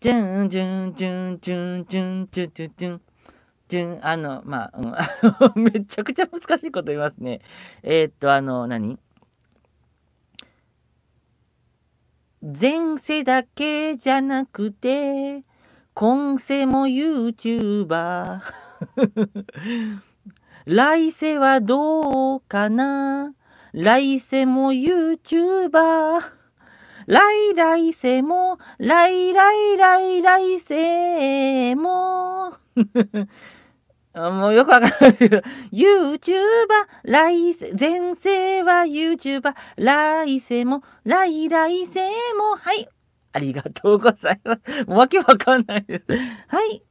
ジュンジュンジュンジュンジュンジュンジュンジュンジュンあのまあ、うん、めちゃくちゃ難しいこと言いますねえー、っとあの何前世だけじゃなくて今世も YouTuber 来世はどうかな来世も YouTuber 来来世も、来来来来世も。もうよくわかんないけど、YouTuber、来世、前世は YouTuber、来世も、来来世も、はい。ありがとうございます。もうわけわかんないです。はい。